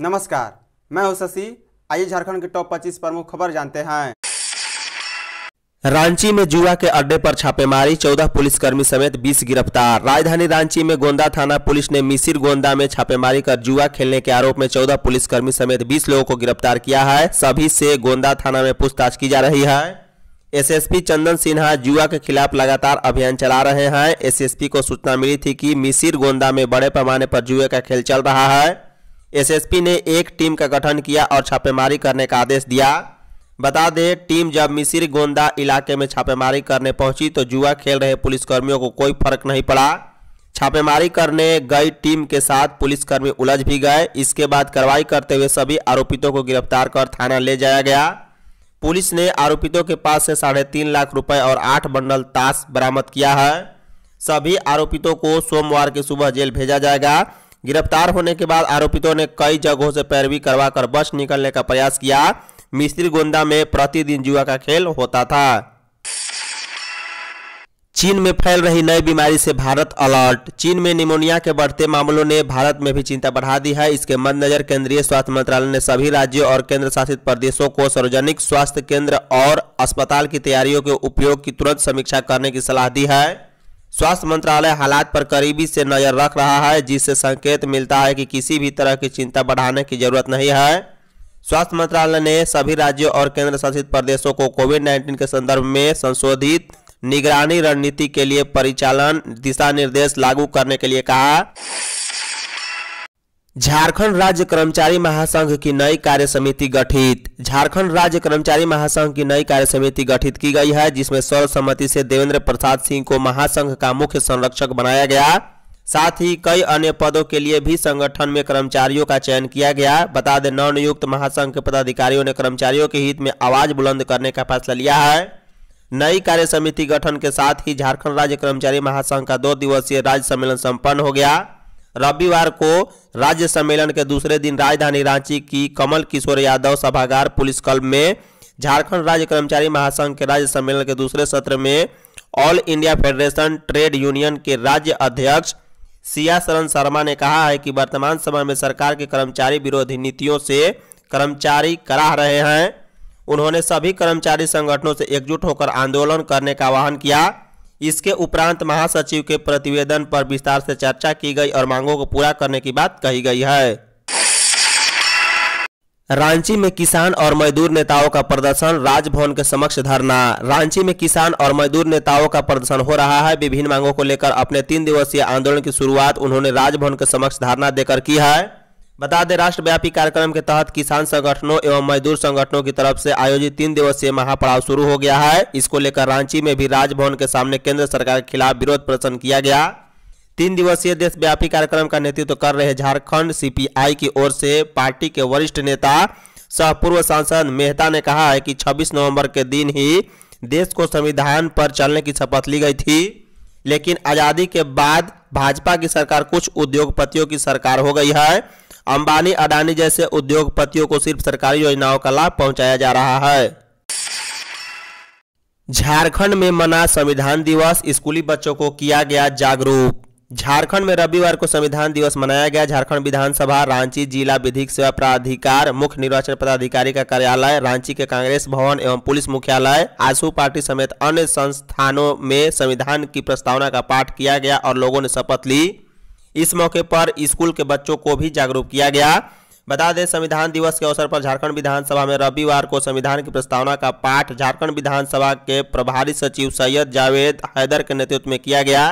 नमस्कार मैं हूं शशि आइए झारखंड के टॉप 25 प्रमुख खबर जानते हैं रांची में जुआ के अड्डे पर छापेमारी 14 पुलिसकर्मी समेत 20 गिरफ्तार राजधानी रांची में गोंदा थाना पुलिस ने मिसिर गोंदा में छापेमारी कर जुआ खेलने के आरोप में 14 पुलिसकर्मी समेत 20 लोगों को गिरफ्तार किया है सभी से गोंदा थाना में पूछताछ की जा रही है एसएसपी चंदन सिन्हा जुआ के खिलाफ लगातार अभियान चला रहे हैं एसएसपी को सूचना मिली थी कि मिसिर गोंदा में बड़े पैमाने पर जुए का खेल चल रहा है एसएसपी ने एक टीम का गठन किया और छापेमारी करने का आदेश दिया बता दें टीम जब मिसिर गोंदा इलाके में छापेमारी करने पहुंची तो जुआ खेल रहे पुलिसकर्मियों को कोई फर्क नहीं पड़ा छापेमारी करने गई टीम के साथ पुलिसकर्मी उलझ भी गए इसके बाद कार्रवाई करते हुए सभी आरोपितों को गिरफ्तार कर थाना ले जाया गया पुलिस ने आरोपितों के पास से साढ़े तीन लाख रुपए और आठ बंडल ताश बरामद किया है सभी आरोपितों को सोमवार की सुबह जेल भेजा जाएगा गिरफ्तार होने के बाद आरोपितों ने कई जगहों से पैरवी करवाकर बस निकलने का प्रयास किया मिस्त्री गोंदा में प्रतिदिन जुआ का खेल होता था चीन में फैल रही नई बीमारी से भारत अलर्ट चीन में निमोनिया के बढ़ते मामलों ने भारत में भी चिंता बढ़ा दी है इसके मद्देनजर केंद्रीय स्वास्थ्य मंत्रालय ने सभी राज्यों और केंद्र शासित प्रदेशों को सार्वजनिक स्वास्थ्य केंद्र और अस्पताल की तैयारियों के उपयोग की तुरंत समीक्षा करने की सलाह दी है स्वास्थ्य मंत्रालय हालात पर करीबी से नजर रख रहा है जिससे संकेत मिलता है कि किसी भी तरह की चिंता बढ़ाने की जरूरत नहीं है स्वास्थ्य मंत्रालय ने सभी राज्यों और केंद्र शासित प्रदेशों को कोविड 19 के संदर्भ में संशोधित निगरानी रणनीति के लिए परिचालन दिशा निर्देश लागू करने के लिए कहा झारखंड राज्य कर्मचारी महासंघ की नई कार्य समिति गठित झारखंड राज्य कर्मचारी महासंघ की नई कार्य समिति गठित की गई है जिसमें सर्वसम्मति से देवेंद्र प्रसाद सिंह को महासंघ का मुख्य संरक्षक बनाया गया साथ ही कई अन्य पदों के लिए भी संगठन में कर्मचारियों का चयन किया गया बता दें नवनियुक्त महासंघ के पदाधिकारियों ने कर्मचारियों के हित में आवाज बुलंद करने का फैसला लिया है नई कार्य समिति गठन के साथ ही झारखंड राज्य कर्मचारी महासंघ का दो दिवसीय राज्य सम्मेलन संपन्न हो गया रविवार को राज्य सम्मेलन के दूसरे दिन राजधानी रांची की कमल किशोर यादव सभागार पुलिस क्लब में झारखंड राज्य कर्मचारी महासंघ के राज्य सम्मेलन के दूसरे सत्र में all India federation trade union के राज्य अध्यक्ष सिया शरण शर्मा ने कहा है कि वर्तमान समय में सरकार के कर्मचारी विरोधी नीतियों से कर्मचारी कराह रहे हैं उन्होंने सभी कर्मचारी संगठनों से एकजुट होकर आंदोलन करने का आह्वान किया इसके उपरांत महासचिव के प्रतिवेदन पर विस्तार से चर्चा की गई और मांगों को पूरा करने की बात कही गई है रांची में किसान और मजदूर नेताओं का प्रदर्शन राजभवन के समक्ष धरना रांची में किसान और मजदूर नेताओं का प्रदर्शन हो रहा है विभिन्न मांगों को लेकर अपने तीन दिवसीय आंदोलन की शुरुआत उन्होंने राजभवन के समक्ष धरना देकर की है बता दें राष्ट्रव्यापी कार्यक्रम के तहत किसान संगठनों एवं मजदूर संगठनों की तरफ से आयोजित तीन दिवसीय महापड़ाव शुरू हो गया है इसको लेकर रांची में भी राजभवन के सामने केंद्र सरकार के खिलाफ विरोध प्रदर्शन किया गया तीन दिवसीय देशव्यापी कार्यक्रम का नेतृत्व तो कर रहे झारखंड सीपीआई की ओर से पार्टी के वरिष्ठ नेता सह पूर्व सांसद मेहता ने कहा है कि 26 नवंबर के दिन ही देश को संविधान पर चलने की शपथ ली गई थी लेकिन आज़ादी के बाद भाजपा की सरकार कुछ उद्योगपतियों की सरकार हो गई है अंबानी अडानी जैसे उद्योगपतियों को सिर्फ सरकारी योजनाओं का लाभ पहुंचाया जा रहा है झारखंड में मना संविधान दिवस स्कूली बच्चों को किया गया जागरूक झारखंड में रविवार को संविधान दिवस मनाया गया झारखंड विधानसभा रांची जिला विधिक सेवा प्राधिकार मुख्य निर्वाचन पदाधिकारी का कार्यालय रांची के कांग्रेस भवन एवं पुलिस मुख्यालय आशु पार्टी समेत अन्य संस्थानों में संविधान की प्रस्तावना का पाठ किया गया और लोगों ने शपथ ली इस मौके पर स्कूल के बच्चों को भी जागरूक किया गया बता दें संविधान दिवस के अवसर पर झारखंड विधानसभा में रविवार को संविधान की प्रस्तावना का पाठ झारखंड विधानसभा के प्रभारी सचिव सैयद जावेद हैदर के नेतृत्व में किया गया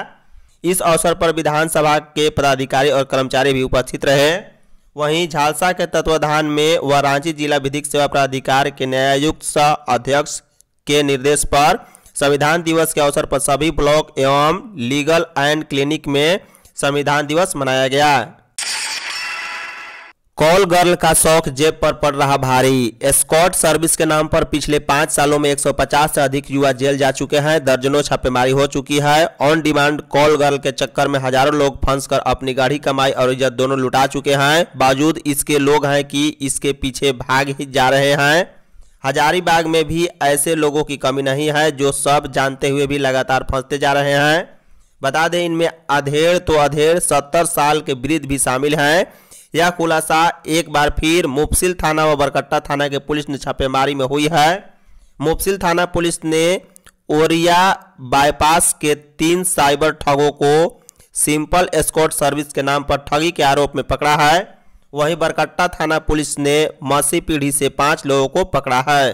इस अवसर पर विधानसभा के पदाधिकारी और कर्मचारी भी उपस्थित रहे वहीं झालसा के तत्वाधान में व रांची जिला विधिक सेवा प्राधिकार के न्यायुक्त स अध्यक्ष के निर्देश पर संविधान दिवस के अवसर पर सभी ब्लॉक एवं लीगल एंड क्लिनिक में संविधान दिवस मनाया गया कॉल गर्ल का शौक जेब पर पड़ रहा भारी स्कॉट सर्विस के नाम पर पिछले पांच सालों में 150 से अधिक युवा जेल जा चुके हैं दर्जनों छापेमारी हो चुकी है ऑन डिमांड कॉल गर्ल के चक्कर में हजारों लोग फंस कर अपनी गाड़ी कमाई और इज्जत दोनों लुटा चुके हैं बावजूद इसके लोग हैं कि इसके पीछे भाग ही जा रहे हैं हजारीबाग में भी ऐसे लोगों की कमी नहीं है जो सब जानते हुए भी लगातार फंसते जा रहे हैं बता दें इनमें अधेड़ तो अधेड़ सत्तर साल के वृद्ध भी शामिल हैं यह खुलासा एक बार फिर मुफसिल थाना व बरकट्टा थाना के पुलिस ने छापेमारी में हुई है मुफसिल थाना पुलिस ने ओरिया बाईपास के तीन साइबर ठगों को सिंपल स्कॉट सर्विस के नाम पर ठगी के आरोप में पकड़ा है वहीं बरकट्टा थाना पुलिस ने मसी पीढ़ी से पांच लोगों को पकड़ा है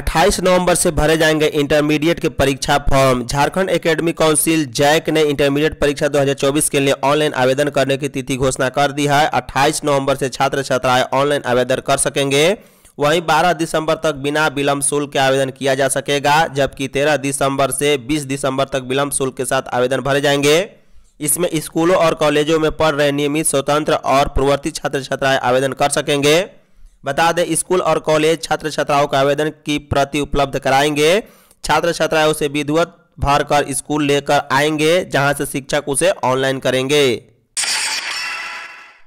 28 नवंबर से भरे जाएंगे इंटरमीडिएट के परीक्षा form Jharkhand academy council JAC ने इंटरमीडिएट परीक्षा 2024 के लिए ऑनलाइन आवेदन करने की तिथि घोषणा कर दी है 28 नवंबर से छात्र छात्राएं ऑनलाइन आवेदन कर सकेंगे वहीं 12 दिसंबर तक बिना विलंब शुल्क के आवेदन किया जा सकेगा जबकि तेरह दिसंबर से बीस दिसंबर तक विलंब शुल्क के साथ आवेदन भरे जाएंगे इसमें स्कूलों और कॉलेजों में पढ़ रहे नियमित स्वतंत्र और प्रवर्ती छात्र छात्राएं आवेदन कर सकेंगे बता दें स्कूल और कॉलेज छात्र छात्राओं का आवेदन की प्रति उपलब्ध कराएंगे छात्र छात्राएं उसे विधिवत भर कर स्कूल लेकर आएंगे जहां से शिक्षक उसे ऑनलाइन करेंगे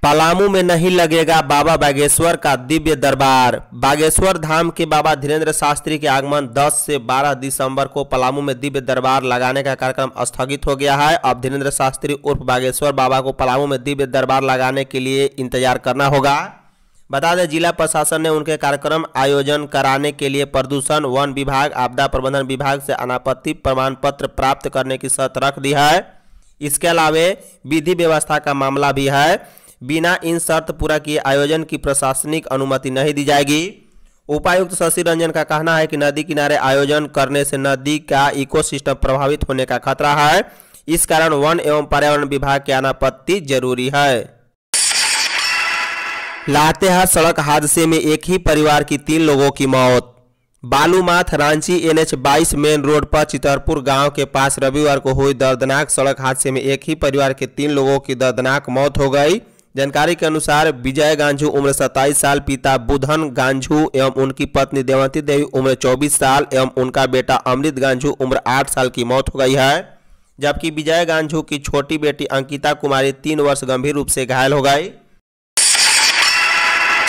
पलामू में नहीं लगेगा बाबा बागेश्वर का दिव्य दरबार बागेश्वर धाम के बाबा धीरेन्द्र शास्त्री के आगमन 10 से 12 दिसंबर को पलामू में दिव्य दरबार लगाने का कार्यक्रम स्थगित हो गया है अब धीरेन्द्र शास्त्री उर्फ बागेश्वर बाबा को पलामू में दिव्य दरबार लगाने के लिए इंतजार करना होगा बता दें जिला प्रशासन ने उनके कार्यक्रम आयोजन कराने के लिए प्रदूषण वन विभाग आपदा प्रबंधन विभाग से अनापत्ति प्रमाण पत्र प्राप्त करने की शर्त रख दी है इसके अलावे विधि व्यवस्था का मामला भी है बिना इन शर्त पूरा किए आयोजन की प्रशासनिक अनुमति नहीं दी जाएगी उपायुक्त शशि रंजन का कहना है कि नदी किनारे आयोजन करने से नदी का इकोसिस्टम प्रभावित होने का खतरा है इस कारण वन एवं पर्यावरण विभाग की अनापत्ति जरूरी है लातेहार सड़क हादसे में एक ही परिवार की तीन लोगों की मौत Balumath Ranchi NH 22 main road पर चितरपुर गांव के पास रविवार को हुई दर्दनाक सड़क हादसे में एक ही परिवार के तीन लोगों की दर्दनाक मौत हो गई जानकारी के अनुसार विजय गांझू उम्र 27 साल पिता बुधन गांझू एवं उनकी पत्नी देवंती देवी उम्र 24 साल एवं उनका बेटा अमृत गांझू उम्र 8 साल की मौत हो गई है जबकि विजय गांझू की छोटी बेटी अंकिता कुमारी तीन वर्ष गंभीर रूप से घायल हो गई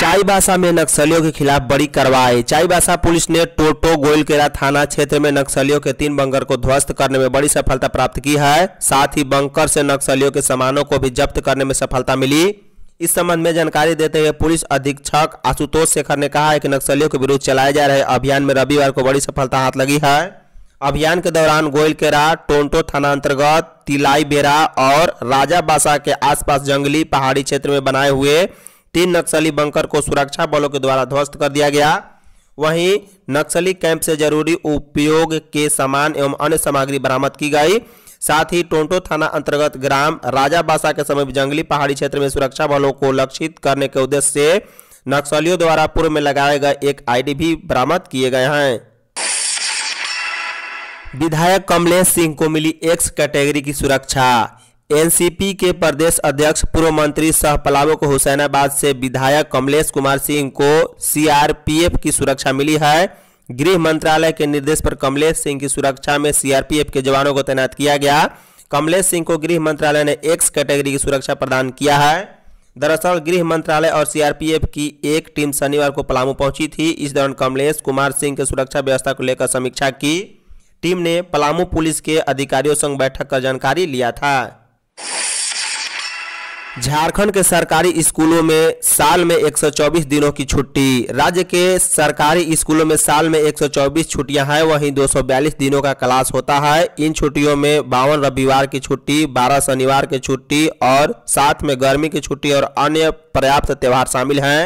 चाईबासा में नक्सलियों के खिलाफ बड़ी कार्रवाई चाईबासा पुलिस ने टोटो गोयलकेरा थाना क्षेत्र में नक्सलियों के तीन बंकर को ध्वस्त करने में बड़ी सफलता प्राप्त की है साथ ही बंकर से नक्सलियों के सामानों को भी जब्त करने में सफलता मिली इस संबंध में जानकारी देते हुए पुलिस अधीक्षक आशुतोष शेखर ने कहा है कि नक्सलियों के विरुद्ध चलाए जा रहे अभियान में रविवार को बड़ी सफलता हाथ लगी है अभियान के दौरान गोयलकेरा टोंटो थाना अंतर्गत तिलाई बेरा और राजा बासा के आसपास जंगली पहाड़ी क्षेत्र में बनाए हुए तीन नक्सली बंकर को सुरक्षा बलों के द्वारा ध्वस्त कर दिया गया वहीं नक्सली कैंप से जरूरी उपयोग के सामान एवं अन्य सामग्री बरामद की गई साथ ही टोंटो थाना अंतर्गत ग्राम राजाबासा के समीप जंगली पहाड़ी क्षेत्र में सुरक्षा बलों को लक्षित करने के उद्देश्य से नक्सलियों द्वारा पूर्व में लगाए गए एक आईडी भी बरामद किए गए हैं विधायक कमलेश सिंह को मिली एक्स कैटेगरी की सुरक्षा एनसीपी के प्रदेश अध्यक्ष पूर्व मंत्री सह पलावक हुसैनाबाद से विधायक कमलेश कुमार सिंह को सीआरपीएफ की सुरक्षा मिली है गृह मंत्रालय के निर्देश पर कमलेश सिंह की सुरक्षा में सीआरपीएफ के जवानों को तैनात किया गया कमलेश सिंह को गृह मंत्रालय ने एक्स कैटेगरी की सुरक्षा प्रदान किया है दरअसल गृह मंत्रालय और सीआरपीएफ की एक टीम शनिवार को पलामू पहुंची थी इस दौरान कमलेश कुमार सिंह के सुरक्षा व्यवस्था को लेकर समीक्षा की टीम ने पलामू पुलिस के अधिकारियों संग बैठक कर जानकारी लिया था झारखंड के सरकारी स्कूलों में साल में 124 दिनों की छुट्टी राज्य के सरकारी स्कूलों में साल में 124 छुट्टियां हैं वहीं 242 दिनों का क्लास होता है इन छुट्टियों में बावन रविवार की छुट्टी 12 शनिवार की छुट्टी और साथ में गर्मी की छुट्टी और अन्य पर्याप्त त्यौहार शामिल हैं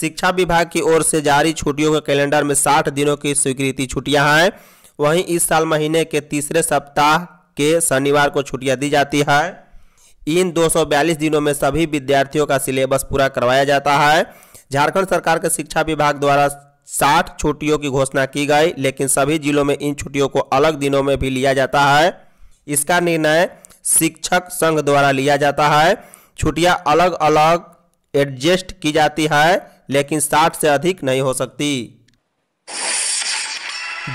शिक्षा विभाग की ओर से जारी छुट्टियों के कैलेंडर में साठ दिनों की स्वीकृति छुट्टियाँ हैं वहीं इस साल महीने के तीसरे सप्ताह के शनिवार को छुट्टियाँ दी जाती हैं इन 242 दिनों में सभी विद्यार्थियों का सिलेबस पूरा करवाया जाता है झारखंड सरकार के शिक्षा विभाग द्वारा साठ छुट्टियों की घोषणा की गई लेकिन सभी जिलों में इन छुट्टियों को अलग दिनों में भी लिया जाता है इसका निर्णय शिक्षक संघ द्वारा लिया जाता है छुट्टियां अलग अलग एडजस्ट की जाती है लेकिन साठ से अधिक नहीं हो सकती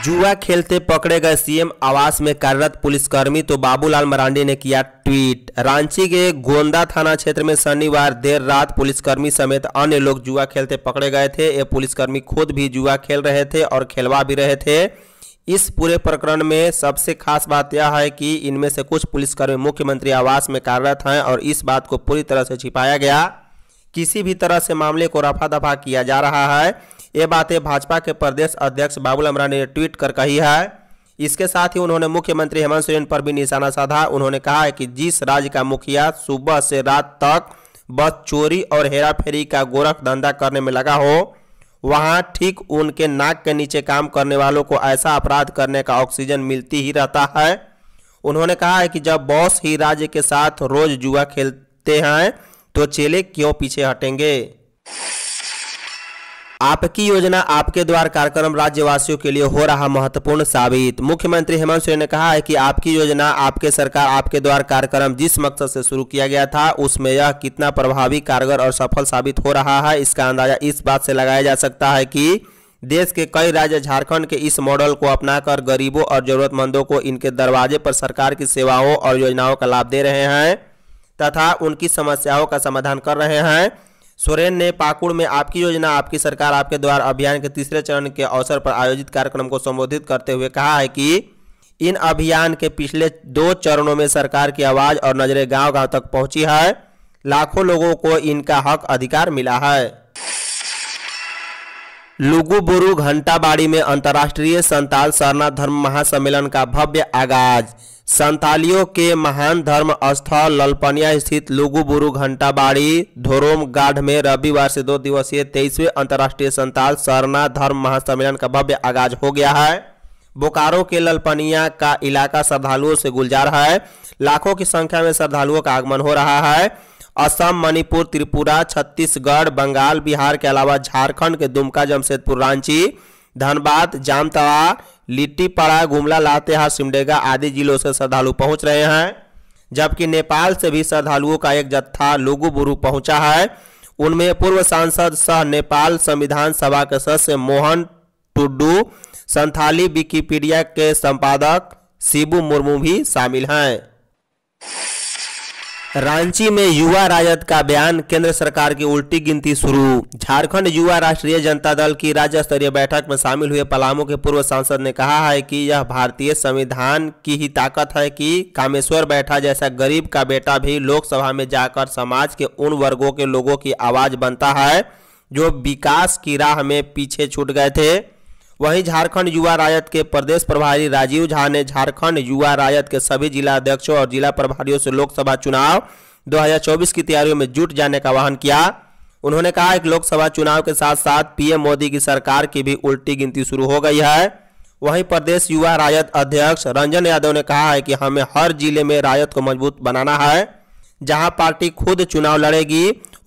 जुआ खेलते पकड़े गए सीएम आवास में कार्यरत पुलिसकर्मी तो बाबूलाल मरांडी ने किया ट्वीट रांची के गोंदा थाना क्षेत्र में शनिवार देर रात पुलिसकर्मी समेत अन्य लोग जुआ खेलते पकड़े गए थे ये पुलिसकर्मी खुद भी जुआ खेल रहे थे और खेलवा भी रहे थे इस पूरे प्रकरण में सबसे खास बात यह है कि इनमें से कुछ पुलिसकर्मी मुख्यमंत्री आवास में कार्यरत हैं और इस बात को पूरी तरह से छिपाया गया किसी भी तरह से मामले को रफा दफा किया जा रहा है ये बातें भाजपा के प्रदेश अध्यक्ष बाबूलाल मरांडी ने ट्वीट कर कही है इसके साथ ही उन्होंने मुख्यमंत्री हेमंत सोरेन पर भी निशाना साधा उन्होंने कहा है कि जिस राज्य का मुखिया सुबह से रात तक बस चोरी और हेराफेरी का गोरख धंधा करने में लगा हो वहाँ ठीक उनके नाक के नीचे काम करने वालों को ऐसा अपराध करने का ऑक्सीजन मिलती ही रहता है उन्होंने कहा है कि जब बॉस ही राज्य के साथ रोज जुआ खेलते हैं तो चेले क्यों पीछे हटेंगे आपकी योजना आपके द्वार कार्यक्रम राज्यवासियों के लिए हो रहा महत्वपूर्ण साबित मुख्यमंत्री हेमंत सोरेन ने कहा है कि आपकी योजना आपके सरकार आपके द्वार कार्यक्रम जिस मकसद से शुरू किया गया था उसमें यह कितना प्रभावी कारगर और सफल साबित हो रहा है इसका अंदाजा इस बात से लगाया जा सकता है कि देश के कई राज्य झारखंड के इस मॉडल को अपनाकर गरीबों और जरूरतमंदों को इनके दरवाजे पर सरकार की सेवाओं और योजनाओं का लाभ दे रहे हैं तथा उनकी समस्याओं का समाधान कर रहे हैं सोरेन ने पाकुड़ में आपकी योजना आपकी सरकार आपके द्वारा अभियान के तीसरे चरण के अवसर पर आयोजित कार्यक्रम को संबोधित करते हुए कहा है कि इन अभियान के पिछले दो चरणों में सरकार की आवाज़ और नज़रें गांव गांव तक पहुंची है लाखों लोगों को इनका हक अधिकार मिला है लुगुबुरु घंटाबाड़ी में अंतर्राष्ट्रीय संताल सरना धर्म महासम्मेलन का भव्य आगाज संतालियों के महान धर्म स्थल ललपनिया स्थित लुगुबुरु घंटाबाड़ी धोरोम गाढ़ में रविवार से दो दिवसीय तेईसवें अंतर्राष्ट्रीय संताल सरना धर्म महासम्मेलन का भव्य आगाज हो गया है बोकारो के ललपनिया का इलाका श्रद्धालुओं से गुलजार है लाखों की संख्या में श्रद्धालुओं का आगमन हो रहा है असम मणिपुर त्रिपुरा छत्तीसगढ़ बंगाल बिहार के अलावा झारखंड के दुमका जमशेदपुर रांची धनबाद जामतवा लिट्टीपाड़ा गुमला लातेहार सिमडेगा आदि जिलों से श्रद्धालु पहुंच रहे हैं जबकि नेपाल से भी श्रद्धालुओं का एक जत्था लुगुबुरु पहुंचा है उनमें पूर्व सांसद सह नेपाल संविधान सभा के सदस्य मोहन टुड्डू संथाली विकिपीडिया के संपादक शिबू मुर्मू भी शामिल हैं रांची में युवा राजद का बयान केंद्र सरकार की उल्टी गिनती शुरू झारखंड युवा राष्ट्रीय जनता दल की राज्य स्तरीय बैठक में शामिल हुए पलामू के पूर्व सांसद ने कहा है कि यह भारतीय संविधान की ही ताकत है कि कामेश्वर बैठा जैसा गरीब का बेटा भी लोकसभा में जाकर समाज के उन वर्गों के लोगों की आवाज बनता है जो विकास की राह में पीछे छूट गए थे वहीं झारखंड युवा रायत के प्रदेश प्रभारी राजीव झा ने झारखंड युवा रायत के सभी जिला अध्यक्षों और जिला प्रभारियों से लोकसभा चुनाव 2024 की तैयारियों में जुट जाने का आह्वान किया उन्होंने कहा कि लोकसभा चुनाव के साथ साथ पीएम मोदी की सरकार की भी उल्टी गिनती शुरू हो गई है वहीं प्रदेश युवा रायत अध्यक्ष रंजन यादव ने कहा है कि हमें हर जिले में रायत को मजबूत बनाना है जहां पार्टी खुद चुनाव लड़ेगी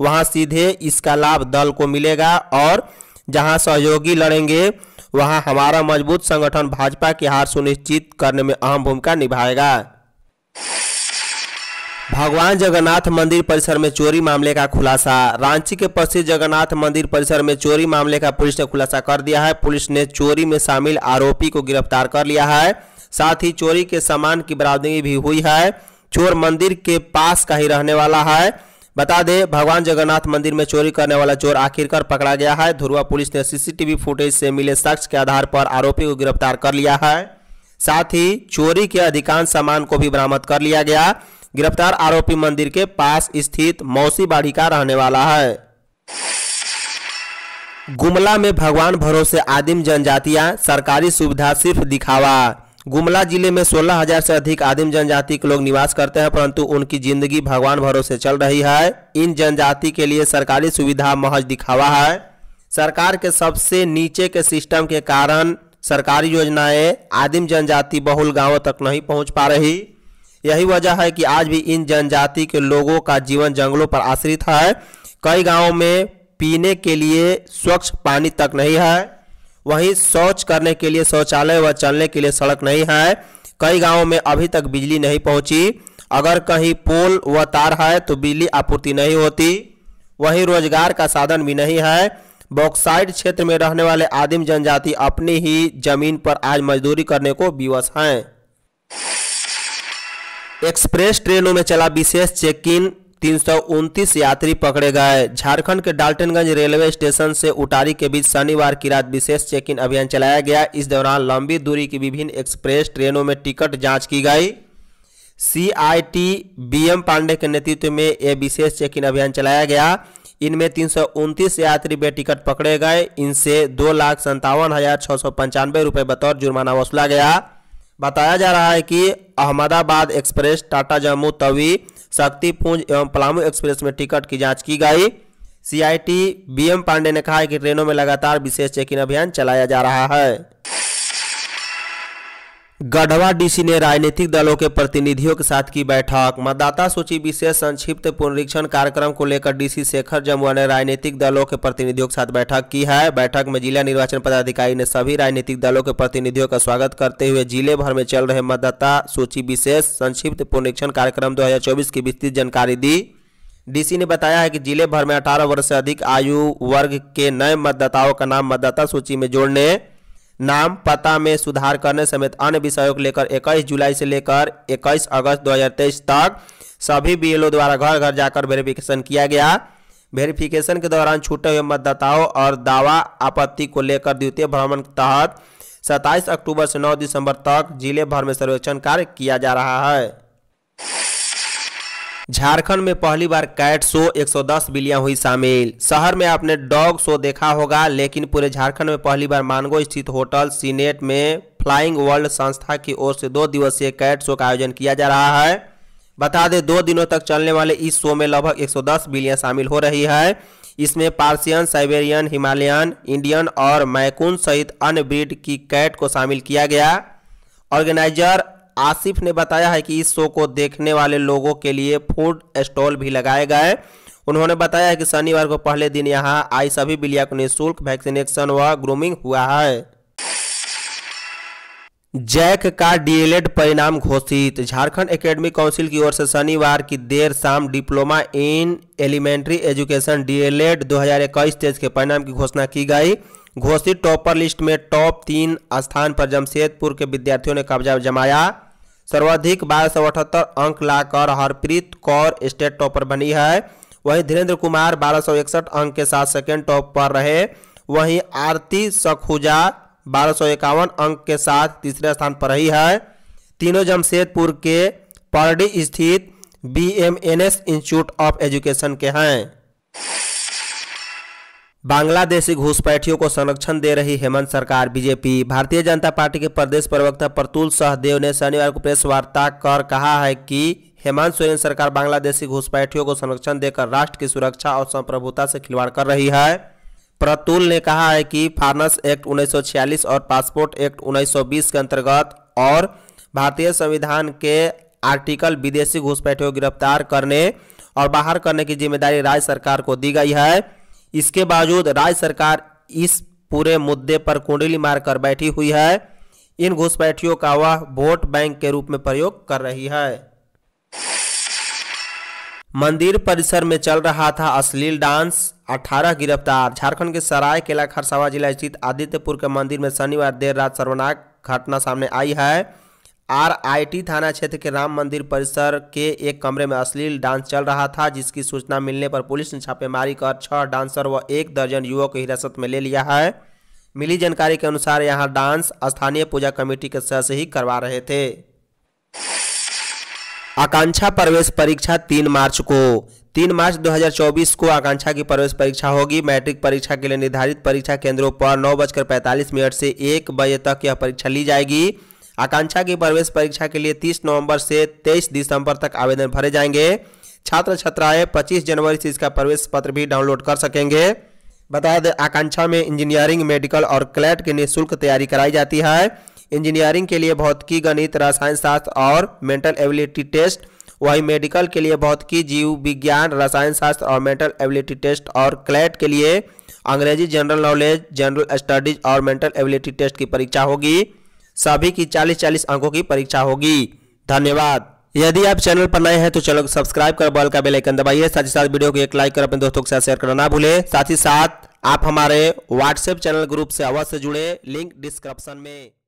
वहां सीधे इसका लाभ दल को मिलेगा और जहां सहयोगी लड़ेंगे वहां हमारा मजबूत संगठन भाजपा की हार सुनिश्चित करने में अहम भूमिका निभाएगा भगवान जगन्नाथ मंदिर परिसर में चोरी मामले का खुलासा रांची के प्रसिद्ध जगन्नाथ मंदिर परिसर में चोरी मामले का पुलिस ने खुलासा कर दिया है पुलिस ने चोरी में शामिल आरोपी को गिरफ्तार कर लिया है साथ ही चोरी के सामान की बरामदगी भी हुई है चोर मंदिर के पास का ही रहने वाला है बता दें भगवान जगन्नाथ मंदिर में चोरी करने वाला चोर आखिरकार पकड़ा गया है धुरवा पुलिस ने सीसीटीवी फुटेज से मिले शख्स के आधार पर आरोपी को गिरफ्तार कर लिया है साथ ही चोरी के अधिकांश सामान को भी बरामद कर लिया गया गिरफ्तार आरोपी मंदिर के पास स्थित मौसी बाड़ी का रहने वाला है गुमला में भगवान भरोसे आदिम जनजातियां सरकारी सुविधा सिर्फ दिखावा गुमला जिले में सोलह हजार से अधिक आदिम जनजाति के लोग निवास करते हैं परंतु उनकी जिंदगी भगवान भरोसे चल रही है इन जनजाति के लिए सरकारी सुविधा महज दिखावा है सरकार के सबसे नीचे के सिस्टम के कारण सरकारी योजनाएं आदिम जनजाति बहुल गांवों तक नहीं पहुंच पा रही यही वजह है कि आज भी इन जनजाति के लोगों का जीवन जंगलों पर आश्रित है कई गाँव में पीने के लिए स्वच्छ पानी तक नहीं है वहीं शौच करने के लिए शौचालय व चलने के लिए सड़क नहीं है कई गांवों में अभी तक बिजली नहीं पहुंची अगर कहीं पोल व तार है तो बिजली आपूर्ति नहीं होती वहीं रोजगार का साधन भी नहीं है बॉक्साइड क्षेत्र में रहने वाले आदिम जनजाति अपनी ही जमीन पर आज मजदूरी करने को विवश हैं एक्सप्रेस ट्रेनों में चला विशेष चेक इन तीन यात्री पकड़े गए झारखंड के डाल्टनगंज रेलवे स्टेशन से उटारी के बीच शनिवार की रात विशेष चेक इन अभियान चलाया गया इस दौरान लंबी दूरी की विभिन्न एक्सप्रेस ट्रेनों में टिकट जांच की गई सीआईटी बीएम पांडे के नेतृत्व में यह विशेष चेक इन अभियान चलाया गया इनमें तीन यात्री बेटिकट पकड़े गए इनसे दो लाख संतावन हजार छः सौ पंचानवे रुपये बतौर जुर्माना वसूला गया बताया जा रहा है कि अहमदाबाद एक्सप्रेस टाटा जम्मू तवी शक्तिपुंज एवं पलामू एक्सप्रेस में टिकट की जांच की गई सीआईटी बीएम पांडे ने कहा है कि ट्रेनों में लगातार विशेष चेकिंग अभियान चलाया जा रहा है गढ़वा डीसी ने राजनीतिक दलों के प्रतिनिधियों के साथ की बैठक मतदाता सूची विशेष संक्षिप्त पुनरीक्षण कार्यक्रम को लेकर डीसी शेखर जमुआ ने राजनीतिक दलों के प्रतिनिधियों के साथ बैठक की है बैठक में जिला निर्वाचन पदाधिकारी ने सभी राजनीतिक दलों के प्रतिनिधियों का स्वागत करते हुए जिले भर में चल रहे मतदाता सूची विशेष संक्षिप्त पुनरीक्षण कार्यक्रम दो की विस्तृत जानकारी दी डीसी ने बताया है कि जिले भर में अठारह वर्ष से अधिक आयु वर्ग के नए मतदाताओं का नाम मतदाता सूची में जोड़ने नाम पता में सुधार करने समेत अन्य विषयों को लेकर 21 जुलाई से लेकर 21 अगस्त 2023 तक सभी बी द्वारा घर घर जाकर वेरिफिकेशन किया गया वेरिफिकेशन के दौरान छूटे हुए मतदाताओं और दावा आपत्ति को लेकर द्वितीय भ्रमण के तहत 27 अक्टूबर से 9 दिसंबर तक जिले भर में सर्वेक्षण कार्य किया जा रहा है झारखंड में पहली बार कैट शो 110 बिलिया हुई शामिल शहर में आपने डॉग शो देखा होगा लेकिन पूरे झारखंड में पहली बार मानगो स्थित होटल सीनेट में फ्लाइंग वर्ल्ड संस्था की ओर से दो दिवसीय कैट शो का आयोजन किया जा रहा है बता दें दो दिनों तक चलने वाले इस शो में लगभग 110 बिल्लियां शामिल हो रही है इसमें पार्सियन साइबेरियन हिमालयन इंडियन और मैकून सहित अन्य ब्रिड की कैट को शामिल किया गया ऑर्गेनाइजर आसिफ ने बताया है कि इस शो को देखने वाले लोगों के लिए फूड स्टॉल भी लगाए गए उन्होंने बताया है कि शनिवार को पहले दिन यहां आई सभी बिलिया को निःशुल्क वैक्सीनेशन व ग्रूमिंग हुआ है जैक का डीएलएड परिणाम घोषित झारखंड एकेडमी काउंसिल की ओर से शनिवार की देर शाम diploma in elementary education DElEd 2021 तेज के परिणाम की घोषणा की गई घोषित टॉपर लिस्ट में टॉप तीन स्थान पर जमशेदपुर के विद्यार्थियों ने कब्जा जमाया सर्वाधिक बारह सौ अठहत्तर अंक लाकर हरप्रीत कौर स्टेट टॉपर बनी है वहीं धीरेन्द्र कुमार बारह सौ इकसठ अंक के साथ सेकेंड टॉप पर रहे वहीं आरती सखुजा बारह सौ इक्यावन अंक के साथ तीसरे स्थान पर रही है तीनों जमशेदपुर के परडी स्थित B M N S institute of education के हैं बांग्लादेशी घुसपैठियों को संरक्षण दे रही हेमंत सरकार बीजेपी भारतीय जनता पार्टी के प्रदेश प्रवक्ता प्रतुल सहदेव ने शनिवार को प्रेस वार्ता कर कहा है कि हेमंत सोरेन सरकार बांग्लादेशी घुसपैठियों को संरक्षण देकर राष्ट्र की सुरक्षा और संप्रभुता से खिलवाड़ कर रही है प्रतुल ने कहा है कि फार्नस एक्ट उन्नीस और पासपोर्ट एक्ट उन्नीस के अंतर्गत और भारतीय संविधान के आर्टिकल विदेशी घुसपैठियों को गिरफ्तार करने और बाहर करने की जिम्मेदारी राज्य सरकार को दी गई है इसके बावजूद राज्य सरकार इस पूरे मुद्दे पर कुंडली मारकर बैठी हुई है इन घुसपैठियों का वह वोट बैंक के रूप में प्रयोग कर रही है मंदिर परिसर में चल रहा था अश्लील डांस 18 गिरफ्तार झारखंड के सराय केला खरसावा जिला स्थित आदित्यपुर के मंदिर में शनिवार देर रात सर्वनाक घटना सामने आई है आरआईटी थाना क्षेत्र के राम मंदिर परिसर के एक कमरे में अश्लील डांस चल रहा था जिसकी सूचना मिलने पर पुलिस ने छापेमारी कर छह डांसर व एक दर्जन युवक को हिरासत में ले लिया है मिली जानकारी के अनुसार यहां डांस स्थानीय पूजा कमेटी के सदस्य ही करवा रहे थे आकांक्षा प्रवेश परीक्षा तीन मार्च को तीन मार्च 2024 को आकांक्षा की प्रवेश परीक्षा होगी मैट्रिक परीक्षा के लिए निर्धारित परीक्षा केंद्रों पर नौ बजकर पैंतालीस मिनट से एक बजे तक यह परीक्षा ली जाएगी आकांक्षा की प्रवेश परीक्षा के लिए 30 नवंबर से 23 दिसंबर तक आवेदन भरे जाएंगे छात्र छात्राएं 25 जनवरी से इसका प्रवेश पत्र भी डाउनलोड कर सकेंगे बता दें आकांक्षा में इंजीनियरिंग मेडिकल और क्लैट की निःशुल्क तैयारी कराई जाती है इंजीनियरिंग के लिए भौतिकी गणित रसायन शास्त्र और मेंटल एबिलिटी टेस्ट वहीं मेडिकल के लिए भौतिकी जीव विज्ञान रसायन शास्त्र और मेंटल एबिलिटी टेस्ट और क्लैट के लिए अंग्रेजी जनरल नॉलेज जनरल स्टडीज और मेंटल एबिलिटी टेस्ट की परीक्षा होगी सभी की चालीस चालीस अंकों की परीक्षा होगी धन्यवाद यदि आप चैनल पर नए हैं तो चैनल को सब्सक्राइब कर बॉल का बेलाइकन दबाइए साथ ही साथ वीडियो को एक लाइक कर अपने दोस्तों के साथ शेयर करना ना भूले साथ ही साथ आप हमारे व्हाट्सएप चैनल ग्रुप से अवश्य जुड़े लिंक डिस्क्रिप्शन में